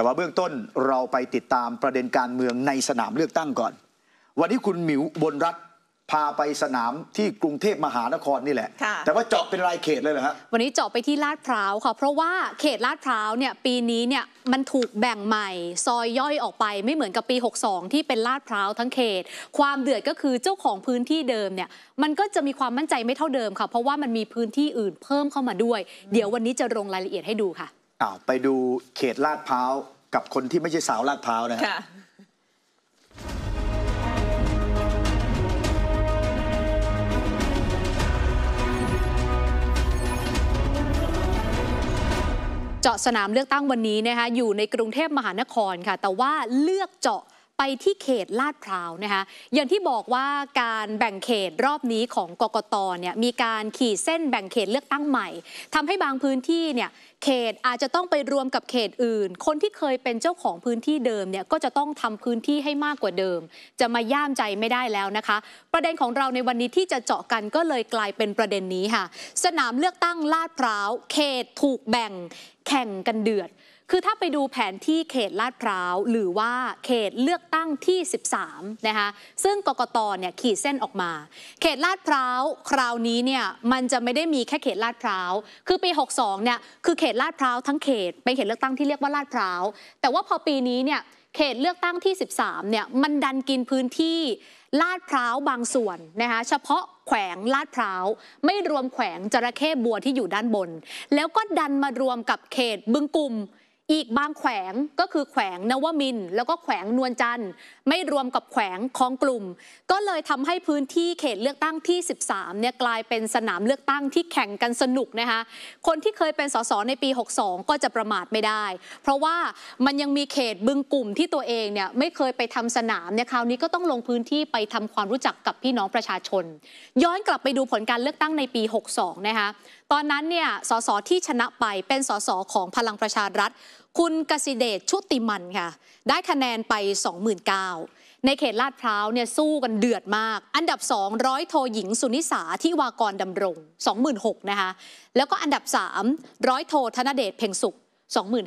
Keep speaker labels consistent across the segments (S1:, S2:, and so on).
S1: แต่ว่าเบื้องต้นเราไปติดตามประเด็นการเมืองในสนามเลือกตั้งก่อน วันนี้คุณหมิวบนรัฐพาไปสนามที่กรุงเทพมหานครนี่แหละ แต่ว่าเจาะเป็นรายเขตเลยเหรอฮะ
S2: วันนี้เจาะไปที่ลาดพร้าวค่ะ เพราะว่าเขตลาดพร้าวเนี่ยปีนี้เนี่ยมันถูกแบ่งใหม่ ซอยย่อยออกไปไม่เหมือนกับปี 62 ที่เป็นลาดพร้าวทั้งเขต ความเดือดก็คือเจ้าของพื้นที่เดิมเนี่ยมันก็จะมีความมั่นใจไม่เท่าเดิมค่ะ เพราะว่ามันมีพื้นที่อื่นเพิ่มเข้ามาด้วย เดี๋ยววันนี้จะลงรายละเอียดให้ดูค่ะ
S1: อ้าวไปดูเขตลาดพร้าวกับคนที่ไม่ใช่สาวลาดพร้าวนะฮค
S2: ่ะเจาะสนามเลือกตั้งวันนี้นะคะอยู่ในกรุงเทพมหานครค่ะแต่ว่าเลือกเจาะไปที่เขตลาดพร้าวนะคะอย่างที่บอกว่าการแบ่งเขตรอบนี้ของกกตเนี่ยมีการขีดเส้นแบ่งเขตเลือกตั้งใหม่ ทำให้บางพื้นที่เนี่ยเขตอาจจะต้องไปรวมกับเขตอื่น คนที่เคยเป็นเจ้าของพื้นที่เดิมเนี่ยก็จะต้องทำพื้นที่ให้มากกว่าเดิม จะมาย่ามใจไม่ได้แล้วนะคะ ประเด็นของเราในวันนี้ที่จะเจาะกันก็เลยกลายเป็นประเด็นนี้ค่ะ สนามเลือกตั้งลาดพร้าวเขตถูกแบ่งแข่งกันเดือดคือถ้าไปดูแผนที่เขตลาดพร้าว หรือว่าเขตเลือกตั้งที่ 13นะคะซึ่งกกตเนี่ยขีดเส้นออกมา เขตลาดพร้าวคราวนี้เนี่ยมันจะไม่ได้มีแค่เขตลาดพร้าวคือปี62เนี่ยคือเขตลาดพร้าวทั้งเขตเป็นเขตเลือกตั้งที่เรียกว่าลาดพร้าวแต่ว่าพอปีนี้เนี่ยเขตเลือกตั้งที่ 13เนี่ยมันดันกินพื้นที่ลาดพร้าวบางส่วนนะคะเฉพาะแขวงลาดพร้าวไม่รวมแขวงจระเข้บัวที่อยู่ด้านบน แล้วก็ดันมารวมกับเขตบึงกลุ่มอีกบางแขวงก็คือแขวงนวมินแล้วก็แขวงนวลจันทร์ไม่รวมกับแขวงคลองกลุ่ม ก็เลยทำให้พื้นที่เขตเลือกตั้งที่ 13เนี่ยกลายเป็นสนามเลือกตั้งที่แข่งกันสนุกนะคะคนที่เคยเป็นสสในปี 62 ก็จะประมาทไม่ได้ เพราะว่ามันยังมีเขตบึงกลุ่มที่ตัวเองเนี่ยไม่เคยไปทำสนามเนี่ยคราวนี้ก็ต้องลงพื้นที่ไปทำความรู้จักกับพี่น้องประชาชน ย้อนกลับไปดูผลการเลือกตั้งในปี 62นะคะตอนนั้นเนี่ยสสที่ชนะไปเป็นสสของพลังประชารัฐคุณกสิเดชชุติมันค่ะ ได้คะแนนไป29,000ในเขตลาดพร้าวเนี่ยสู้กันเดือดมาก อันดับ2ร้อยโทหญิงสุนิสาที่วากรดำรง26,000นะคะแล้วก็อันดับ3ร้อยโทธนเดชเพ่งสุข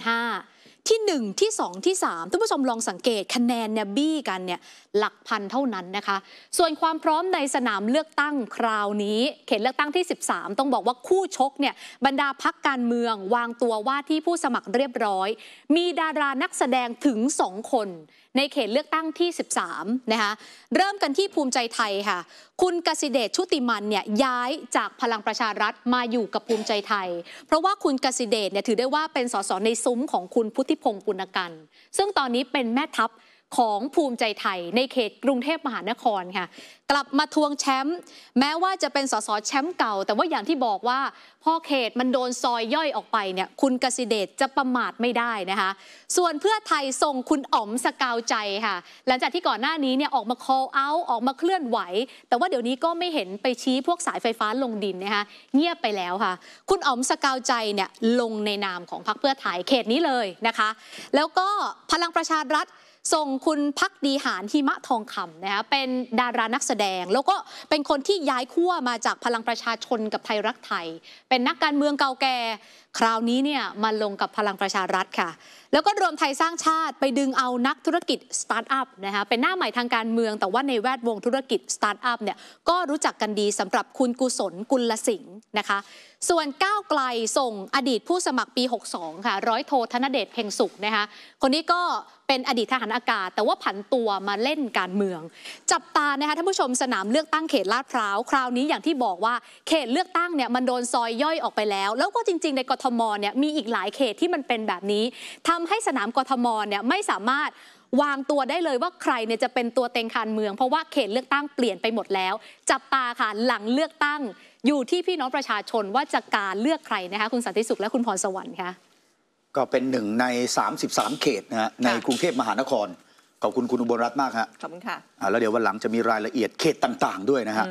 S2: 25,000ที่1ที่2ที่3ท่านผู้ชมลองสังเกตคะแนนเนี่ยบี้กันเนี่ยหลักพันเท่านั้นนะคะ ส่วนความพร้อมในสนามเลือกตั้งคราวนี้ เขตเลือกตั้งที่ 13 ต้องบอกว่าคู่ชกเนี่ยบรรดาพักการเมืองวางตัวว่าที่ผู้สมัครเรียบร้อย มีดารานักแสดงถึง2คน ในเขตเลือกตั้งที่ 13นะคะเริ่มกันที่ภูมิใจไทยค่ะคุณกสิเดชชุติมันเนี่ยย้ายจากพลังประชารัฐมาอยู่กับภูมิใจไทย เพราะว่าคุณกสิเดชเนี่ยถือได้ว่าเป็นสสในซุ้มของคุณพุทธธิพงศ์ปุณกัน ซึ่งตอนนี้เป็นแม่ทัพของภูมิใจไทยในเขตกรุงเทพมหานครค่ะกลับมาทวงแชมป์แม้ว่าจะเป็นสสแชมป์เก่า แต่ว่าอย่างที่บอกว่าพ่อเขตมันโดนซอยย่อยออกไปเนี่ยคุณกสิเดชจะประมาทไม่ได้นะคะ ส่วนเพื่อไทยส่งคุณอ๋อมสกาวใจค่ะหลังจากที่ก่อนหน้านี้เนี่ยออกมา call out ออกมาเคลื่อนไหวแต่ว่าเดี๋ยวนี้ก็ไม่เห็นไปชี้พวกสายไฟฟ้าลงดินนะคะเงียบไปแล้วค่ะ คุณอ๋อมสกาวใจเนี่ยลงในนามของพรรคเพื่อไทยเขตนี้เลยนะคะ แล้วก็พลังประชารัฐส่งคุณพักดีหานหิมะทองคำนะคะเป็นดารานักแสดง แล้วก็เป็นคนที่ย้ายขั้วมาจากพลังประชาชนกับไทยรักไทย เป็นนักการเมืองเก่าแก่คราวนี้เนี่ยมาลงกับพลังประชารัฐค่ะ แล้วก็รวมไทยสร้างชาติไปดึงเอานักธุรกิจสตาร์ทอัพนะคะ เป็นหน้าใหม่ทางการเมืองแต่ว่าในแวดวงธุรกิจสตาร์ทอัพเนี่ย ก็รู้จักกันดีสำหรับคุณกุศลกุลสิงห์นะคะ ส่วนก้าวไกลส่งอดีตผู้สมัครปี62ค่ะร้อยโทธนเดชเพ่งสุขนะคะ คนนี้ก็เป็นอดีตทหารอากาศ แต่ว่าผันตัวมาเล่นการเมือง จับตานะคะท่านผู้ชมสนามเลือกตั้งเขตลาดพร้าว คราวนี้อย่างที่บอกว่าเขตเลือกตั้งเนี่ยมันโดนซอยย่อยออกไปแล้ว แล้วก็จริงๆในกรทมเนี่ยมีอีกหลายเขตที่มันเป็นแบบนี้ ทำให้สนามกทมเนี่ยไม่สามารถวางตัวได้เลยว่าใครเนี่ยจะเป็นตัวเต็งคานเมือง เพราะว่าเขตเลือกตั้งเปลี่ยนไปหมดแล้วจับตาค่ะหลังเลือกตั้งอยู่ที่พี่น้องประชาชนว่าจะการเลือกใครนะคะคุณสันติสุขและคุณพรสวรรค์ค่ะ
S1: ก็เป็นหนึ่งใน 33 เขตนะฮะในกรุงเทพมหานครขอบคุณคุณอุบลรัตน์มากฮะขอบคุณค่ะแล้วเดี๋ยววันหลังจะมีรายละเอียดเขตต่าง ๆ ด้วยนะฮะ